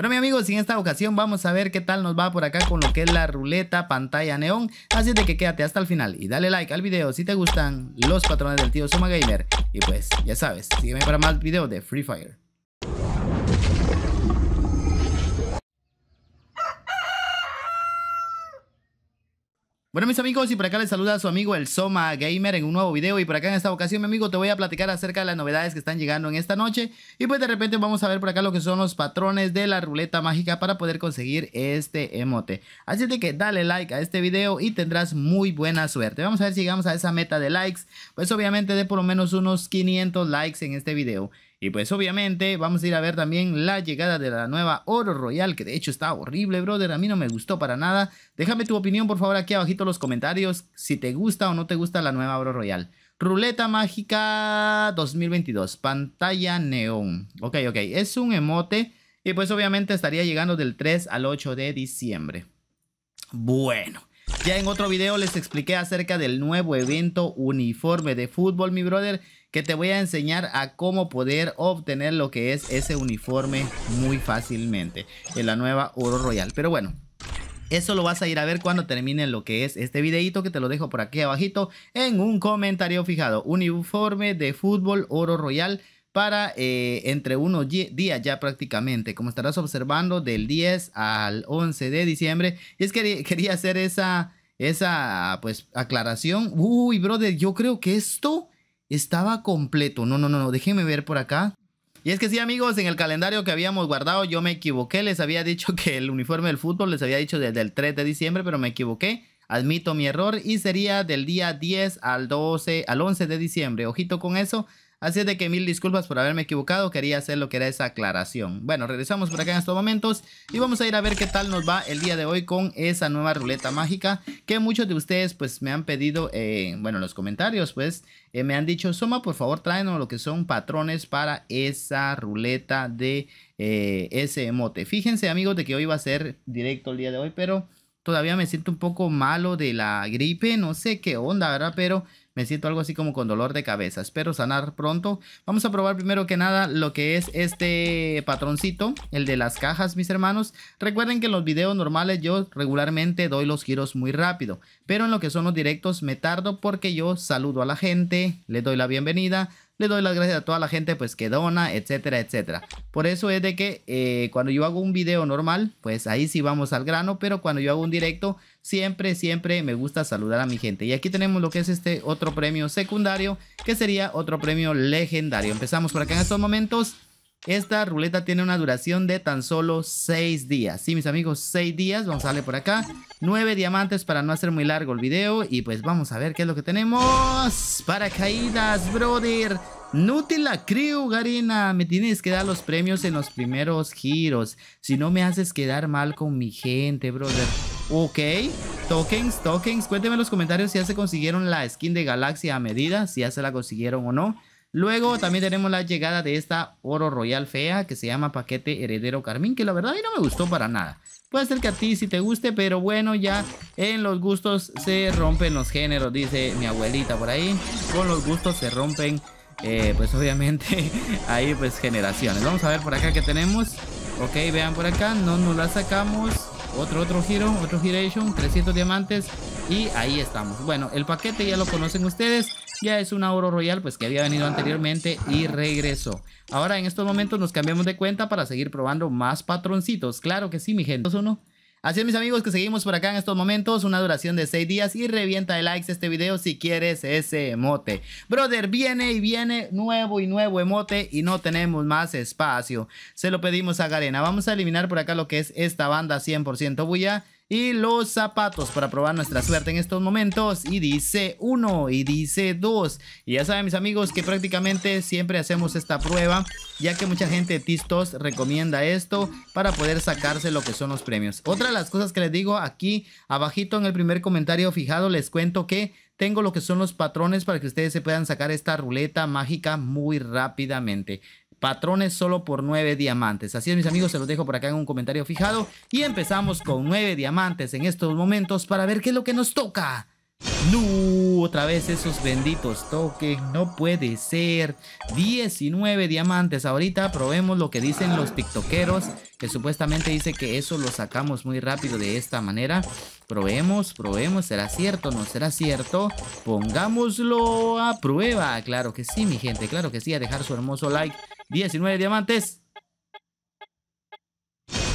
Bueno, mi amigos, en esta ocasión vamos a ver qué tal nos va por acá con lo que es la ruleta pantalla neón. Así de que quédate hasta el final y dale like al video si te gustan los patrones del tío Soma Gamer. Y pues, ya sabes, sígueme para más videos de Free Fire. Bueno mis amigos y por acá les saluda a su amigo el Soma Gamer en un nuevo video y por acá en esta ocasión mi amigo te voy a platicar acerca de las novedades que están llegando en esta noche y pues de repente vamos a ver por acá lo que son los patrones de la ruleta mágica para poder conseguir este emote. Así que dale like a este video y tendrás muy buena suerte. Vamos a ver si llegamos a esa meta de likes, pues obviamente de por lo menos unos 500 likes en este video. Y pues obviamente vamos a ir a ver también la llegada de la nueva Oro Royal, que de hecho está horrible, brother. A mí no me gustó para nada. Déjame tu opinión, por favor, aquí abajito en los comentarios si te gusta o no te gusta la nueva Oro Royal. Ruleta Mágica 2022, pantalla neón. Ok, ok, es un emote y pues obviamente estaría llegando del 3 al 8 de diciembre. Bueno, ya en otro video les expliqué acerca del nuevo evento uniforme de fútbol, mi brother, que te voy a enseñar a cómo poder obtener lo que es ese uniforme muy fácilmente en la nueva Oro Royal. Pero bueno, eso lo vas a ir a ver cuando termine lo que es este videito que te lo dejo por aquí abajito en un comentario fijado. Uniforme de fútbol Oro Royal para eh, entre unos días ya prácticamente, como estarás observando, del 10 al 11 de diciembre. Y es que quería hacer esa, esa pues, aclaración. Uy, brother, yo creo que esto estaba completo. No, no, no, no, déjenme ver por acá. Y es que sí, amigos, en el calendario que habíamos guardado yo me equivoqué. Les había dicho que el uniforme del fútbol les había dicho desde el 3 de diciembre, pero me equivoqué. Admito mi error y sería del día 10 al 12, al 11 de diciembre. Ojito con eso. Así es de que mil disculpas por haberme equivocado, quería hacer lo que era esa aclaración. Bueno, regresamos por acá en estos momentos y vamos a ir a ver qué tal nos va el día de hoy con esa nueva ruleta mágica que muchos de ustedes pues me han pedido, eh, bueno, en los comentarios pues eh, me han dicho, Soma, por favor tráenos lo que son patrones para esa ruleta de eh, ese emote. Fíjense amigos de que hoy va a ser directo el día de hoy, pero todavía me siento un poco malo de la gripe, no sé qué onda, ¿verdad? Pero me siento algo así como con dolor de cabeza. Espero sanar pronto. Vamos a probar primero que nada lo que es este patroncito, el de las cajas, mis hermanos. Recuerden que en los videos normales yo regularmente doy los giros muy rápido, pero en lo que son los directos me tardo porque yo saludo a la gente, le doy la bienvenida, le doy las gracias a toda la gente pues que dona, etcétera, etcétera. Por eso es de que eh, cuando yo hago un video normal, pues ahí sí vamos al grano, pero cuando yo hago un directo, Siempre, siempre me gusta saludar a mi gente. Y aquí tenemos lo que es este otro premio secundario, que sería otro premio legendario. Empezamos por acá en estos momentos. Esta ruleta tiene una duración de tan solo 6 días. Sí, mis amigos, 6 días. Vamos a darle por acá. 9 diamantes para no hacer muy largo el video. Y pues vamos a ver qué es lo que tenemos. Paracaídas, brother. Nutila creo, Garina. Me tienes que dar los premios en los primeros giros. Si no me haces quedar mal con mi gente, brother. Ok, tokens, tokens. Cuénteme en los comentarios si ya se consiguieron la skin de Galaxia a medida, si ya se la consiguieron o no. Luego también tenemos la llegada de esta oro royal fea que se llama paquete heredero carmín, que la verdad no me gustó para nada. Puede ser que a ti si te guste, pero bueno, ya en los gustos se rompen los géneros, dice mi abuelita por ahí. Con los gustos se rompen, eh, pues obviamente, ahí pues generaciones. Vamos a ver por acá que tenemos. Ok, vean por acá, no nos la sacamos. Otro, otro giro, otro giration, 300 diamantes y ahí estamos. Bueno, el paquete ya lo conocen ustedes. Ya es un oro royal pues que había venido anteriormente y regresó. Ahora en estos momentos nos cambiamos de cuenta para seguir probando más patroncitos. Claro que sí, mi gente. ¿Dos uno? Así es mis amigos que seguimos por acá en estos momentos, una duración de 6 días y revienta de likes este video si quieres ese emote. Brother, viene y viene nuevo y nuevo emote y no tenemos más espacio. Se lo pedimos a Garena. Vamos a eliminar por acá lo que es esta banda 100% bulla y los zapatos para probar nuestra suerte en estos momentos. Y dice uno y dice dos Y ya saben mis amigos que prácticamente siempre hacemos esta prueba ya que mucha gente de Tistos recomienda esto para poder sacarse lo que son los premios. Otra de las cosas que les digo aquí abajito en el primer comentario fijado les cuento que tengo lo que son los patrones para que ustedes se puedan sacar esta ruleta mágica muy rápidamente patrones solo por 9 diamantes. Así es, mis amigos, se los dejo por acá en un comentario fijado. Y empezamos con 9 diamantes en estos momentos para ver qué es lo que nos toca. No, otra vez esos benditos toques, no puede ser. 19 diamantes. Ahorita probemos lo que dicen los tiktokeros, que supuestamente dice que eso lo sacamos muy rápido de esta manera. Probemos, probemos, será cierto, o no será cierto. Pongámoslo a prueba, claro que sí, mi gente, claro que sí, a dejar su hermoso like 19 diamantes.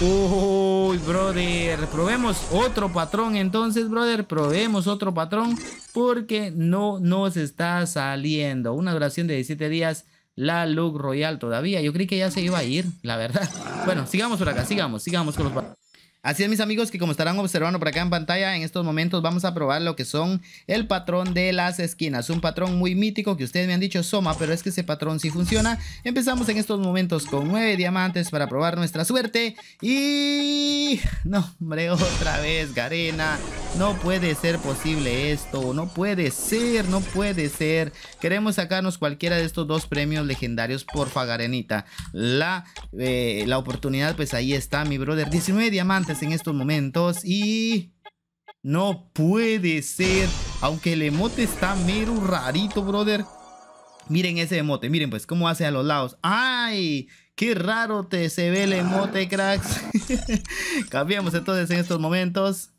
Uy, brother, probemos otro patrón entonces, brother, probemos otro patrón porque no nos está saliendo. Una duración de 17 días, la look royal todavía. Yo creí que ya se iba a ir, la verdad. Bueno, sigamos por acá, sigamos, sigamos con los patrones. Así es, mis amigos, que como estarán observando por acá en pantalla, en estos momentos vamos a probar lo que son el patrón de las esquinas. Un patrón muy mítico que ustedes me han dicho Soma, pero es que ese patrón sí funciona. Empezamos en estos momentos con nueve diamantes para probar nuestra suerte. Y... No, hombre, otra vez, Garena. No puede ser posible esto. No puede ser, no puede ser. Queremos sacarnos cualquiera de estos dos premios legendarios, porfa, Garenita. La, eh, la oportunidad, pues ahí está, mi brother. 19 diamantes en estos momentos y... No puede ser. Aunque el emote está mero rarito, brother. Miren ese emote. Miren pues cómo hace a los lados. ¡Ay! ¡Qué raro te se ve el emote, cracks! Cambiamos entonces en estos momentos.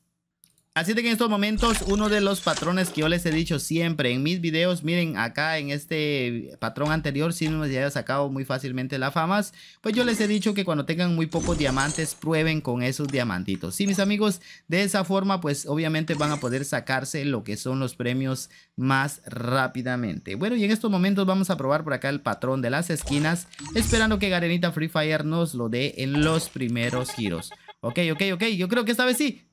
Así que en estos momentos uno de los patrones que yo les he dicho siempre en mis videos, miren acá en este patrón anterior, si no me haya sacado muy fácilmente la famas, pues yo les he dicho que cuando tengan muy pocos diamantes, prueben con esos diamantitos. Sí, mis amigos, de esa forma pues obviamente van a poder sacarse lo que son los premios más rápidamente. Bueno, y en estos momentos vamos a probar por acá el patrón de las esquinas, esperando que Garenita Free Fire nos lo dé en los primeros giros. Ok, ok, ok, yo creo que esta vez sí,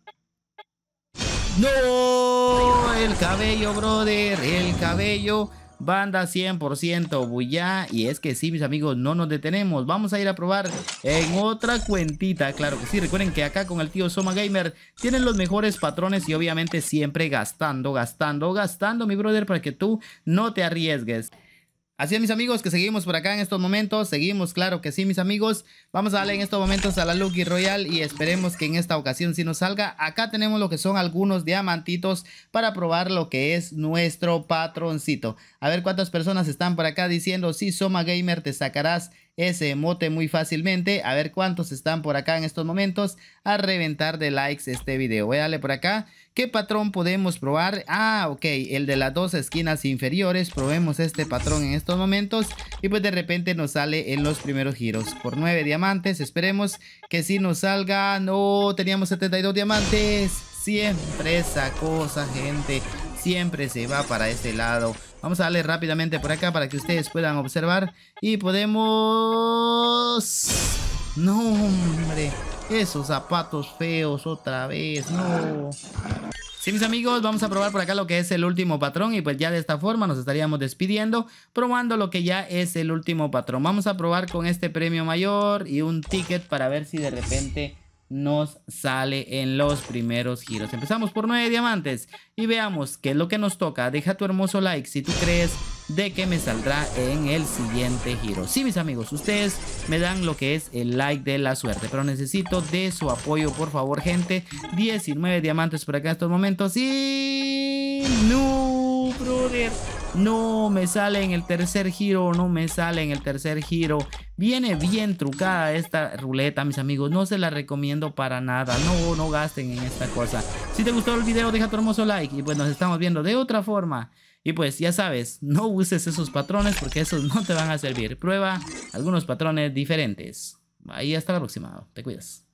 no, el cabello, brother, el cabello. Banda 100% bulla Y es que sí, mis amigos, no nos detenemos Vamos a ir a probar en otra cuentita Claro que sí, recuerden que acá con el tío Soma Gamer Tienen los mejores patrones Y obviamente siempre gastando, gastando, gastando Mi brother, para que tú no te arriesgues Así es, mis amigos, que seguimos por acá en estos momentos. Seguimos, claro que sí, mis amigos. Vamos a darle en estos momentos a la Lucky Royal y esperemos que en esta ocasión sí nos salga. Acá tenemos lo que son algunos diamantitos para probar lo que es nuestro patroncito. A ver cuántas personas están por acá diciendo, si Soma Gamer, te sacarás ese emote muy fácilmente. A ver cuántos están por acá en estos momentos a reventar de likes este video. Voy a darle por acá. ¿Qué patrón podemos probar? Ah, ok, el de las dos esquinas inferiores. Probemos este patrón en estos momentos. Y pues de repente nos sale en los primeros giros. Por nueve diamantes, esperemos que si sí nos salga... No, teníamos 72 diamantes. Siempre esa cosa, gente. Siempre se va para este lado. Vamos a darle rápidamente por acá para que ustedes puedan observar. Y podemos... No, hombre. Esos zapatos feos otra vez, no. Sí, mis amigos, vamos a probar por acá lo que es el último patrón y pues ya de esta forma nos estaríamos despidiendo probando lo que ya es el último patrón. Vamos a probar con este premio mayor y un ticket para ver si de repente nos sale en los primeros giros. Empezamos por 9 diamantes y veamos qué es lo que nos toca. Deja tu hermoso like si tú crees de que me saldrá en el siguiente giro. Sí, mis amigos, ustedes me dan lo que es el like de la suerte, pero necesito de su apoyo, por favor, gente. 19 diamantes por acá en estos momentos y... ¡No, brother! No me sale en el tercer giro, no me sale en el tercer giro. Viene bien trucada esta ruleta, mis amigos. No se la recomiendo para nada. No, no gasten en esta cosa. Si te gustó el video, deja tu hermoso like. Y pues nos estamos viendo de otra forma. Y pues ya sabes, no uses esos patrones porque esos no te van a servir. Prueba algunos patrones diferentes. Ahí está el aproximado, Te cuidas.